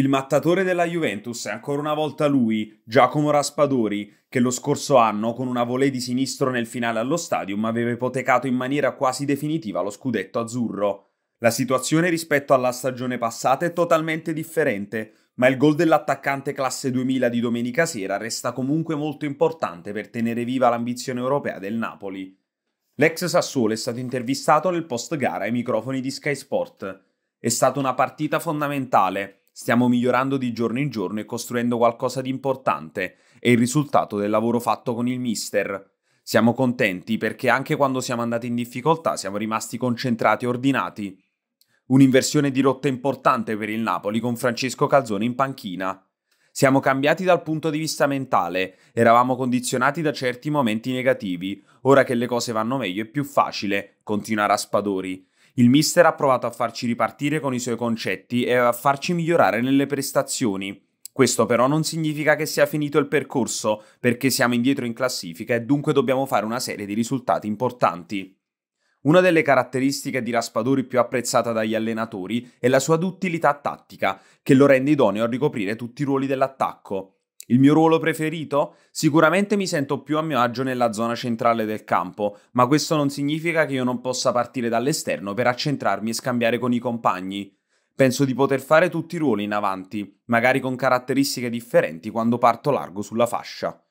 Il mattatore della Juventus è ancora una volta lui, Giacomo Raspadori, che lo scorso anno, con una volée di sinistro nel finale allo stadium, aveva ipotecato in maniera quasi definitiva lo scudetto azzurro. La situazione rispetto alla stagione passata è totalmente differente, ma il gol dell'attaccante classe 2000 di domenica sera resta comunque molto importante per tenere viva l'ambizione europea del Napoli. L'ex Sassuolo è stato intervistato nel post-gara ai microfoni di Sky Sport. È stata una partita fondamentale, Stiamo migliorando di giorno in giorno e costruendo qualcosa di importante. È il risultato del lavoro fatto con il mister. Siamo contenti perché anche quando siamo andati in difficoltà siamo rimasti concentrati e ordinati. Un'inversione di rotta importante per il Napoli con Francesco Calzone in panchina. Siamo cambiati dal punto di vista mentale, eravamo condizionati da certi momenti negativi. Ora che le cose vanno meglio è più facile, continuare a Spadori. Il mister ha provato a farci ripartire con i suoi concetti e a farci migliorare nelle prestazioni. Questo però non significa che sia finito il percorso, perché siamo indietro in classifica e dunque dobbiamo fare una serie di risultati importanti. Una delle caratteristiche di Raspadori più apprezzata dagli allenatori è la sua duttilità tattica, che lo rende idoneo a ricoprire tutti i ruoli dell'attacco. Il mio ruolo preferito? Sicuramente mi sento più a mio agio nella zona centrale del campo, ma questo non significa che io non possa partire dall'esterno per accentrarmi e scambiare con i compagni. Penso di poter fare tutti i ruoli in avanti, magari con caratteristiche differenti quando parto largo sulla fascia.